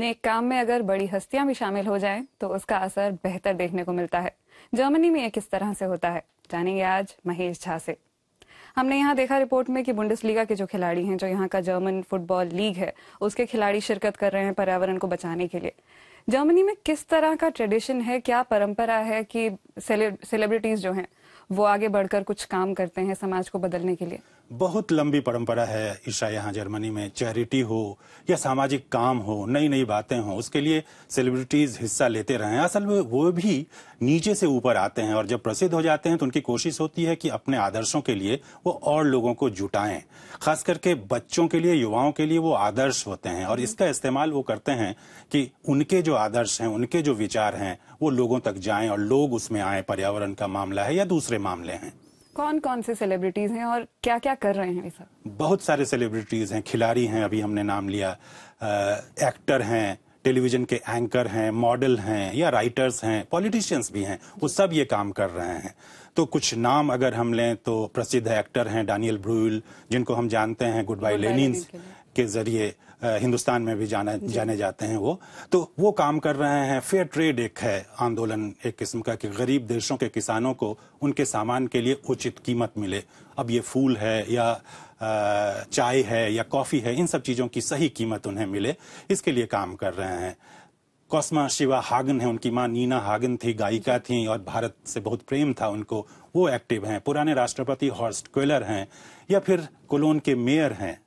नेक काम में अगर बड़ी हस्तियां भी शामिल हो जाएं तो उसका असर बेहतर देखने को मिलता है जर्मनी में यह किस तरह से होता है जानेंगे आज महेश झा से हमने यहाँ देखा रिपोर्ट में कि बुंडसलीगा के जो खिलाड़ी हैं जो यहाँ का जर्मन फुटबॉल लीग है उसके खिलाड़ी शिरकत कर रहे हैं पर्यावरण को बचाने के लिए जर्मनी में किस तरह का ट्रेडिशन है क्या परंपरा है कि सेलिब्रिटीज जो हैं वो आगे बढ़कर कुछ काम करते हैं समाज को बदलने के लिए बहुत लंबी परंपरा है ईशा यहाँ जर्मनी में चैरिटी हो या सामाजिक काम हो नई नई बातें हो उसके लिए सेलिब्रिटीज हिस्सा लेते रहे हैं असल में वो भी नीचे से ऊपर आते हैं और जब प्रसिद्ध हो जाते हैं तो उनकी कोशिश होती है कि अपने आदर्शों के लिए वो और लोगों को जुटाएं खास करके बच्चों के लिए युवाओं के लिए वो आदर्श होते हैं और इसका इस्तेमाल वो करते हैं कि उनके जो आदर्श हैं उनके जो विचार हैं वो लोगों तक जाएं और लोग उसमें आए पर्यावरण का मामला है या दूसरे मामले हैं कौन कौन से सेलिब्रिटीज हैं और क्या क्या कर रहे हैं सर बहुत सारे सेलिब्रिटीज हैं खिलाड़ी हैं अभी हमने नाम लिया एक्टर हैं टेलीविजन के एंकर हैं मॉडल हैं या राइटर्स हैं पॉलिटिशियंस भी हैं वो सब ये काम कर रहे हैं तो कुछ नाम अगर हम लें तो प्रसिद्ध एक्टर हैं डैनियल ब्रूल जिनको हम जानते हैं गुड बाई लेनिन के ज़रिए हिंदुस्तान में भी जाने जाने जाते हैं वो तो वो काम कर रहे हैं फेयर ट्रेड एक है आंदोलन एक किस्म का कि गरीब देशों के किसानों को उनके सामान के लिए उचित कीमत मिले अब ये फूल है या चाय है या कॉफ़ी है इन सब चीज़ों की सही कीमत उन्हें मिले इसके लिए काम कर रहे हैं कौस्मा शिवा हागन है उनकी माँ नीना हागन थी गायिका थी और भारत से बहुत प्रेम था उनको वो एक्टिव हैं पुराने राष्ट्रपति हॉर्स्ट क्वेलर हैं या फिर कोलोन के मेयर हैं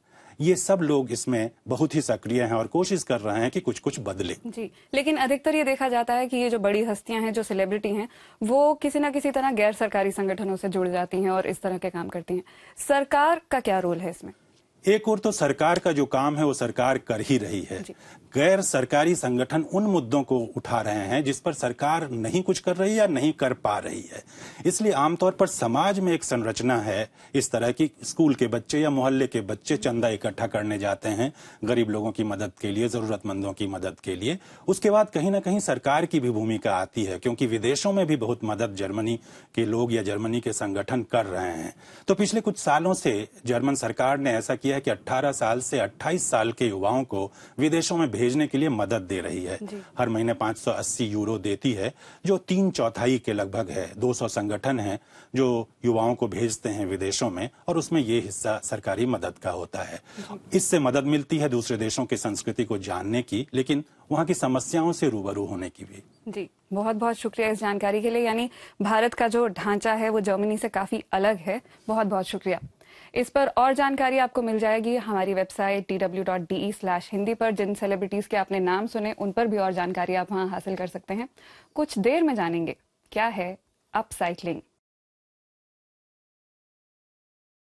ये सब लोग इसमें बहुत ही सक्रिय हैं और कोशिश कर रहे हैं कि कुछ कुछ बदले जी लेकिन अधिकतर ये देखा जाता है कि ये जो बड़ी हस्तियां हैं जो सेलिब्रिटी हैं वो किसी ना किसी तरह गैर सरकारी संगठनों से जुड़ जाती हैं और इस तरह के काम करती हैं सरकार का क्या रोल है इसमें एक और तो सरकार का जो काम है वो सरकार कर ही रही है गैर सरकारी संगठन उन मुद्दों को उठा रहे हैं जिस पर सरकार नहीं कुछ कर रही या नहीं कर पा रही है इसलिए आमतौर पर समाज में एक संरचना है इस तरह की स्कूल के बच्चे या मोहल्ले के बच्चे चंदा इकट्ठा करने जाते हैं गरीब लोगों की मदद के लिए जरूरतमंदों की मदद के लिए उसके बाद कहीं ना कहीं सरकार की भी भूमिका आती है क्योंकि विदेशों में भी बहुत मदद जर्मनी के लोग या जर्मनी के संगठन कर रहे हैं तो पिछले कुछ सालों से जर्मन सरकार ने ऐसा किया है कि 18 साल से 28 साल के युवाओं को विदेशों में भेजने के लिए मदद दे रही है हर महीने 580 यूरो देती है जो तीन चौथाई के लगभग है 200 संगठन हैं जो युवाओं को भेजते हैं विदेशों में और उसमें ये हिस्सा सरकारी मदद का होता है इससे मदद मिलती है दूसरे देशों की संस्कृति को जानने की लेकिन वहाँ की समस्याओं से रूबरू होने की भी जी बहुत बहुत शुक्रिया इस जानकारी के लिए यानी भारत का जो ढांचा है वो जर्मनी से काफी अलग है बहुत बहुत शुक्रिया इस पर और जानकारी आपको मिल जाएगी हमारी website T W dot D slash Hindi पर जिन सेलिब्रिटीज के आपने नाम सुने उन पर भी और जानकारी आप वहां हासिल कर सकते हैं कुछ देर में जानेंगे क्या है अपसाइक्लिंग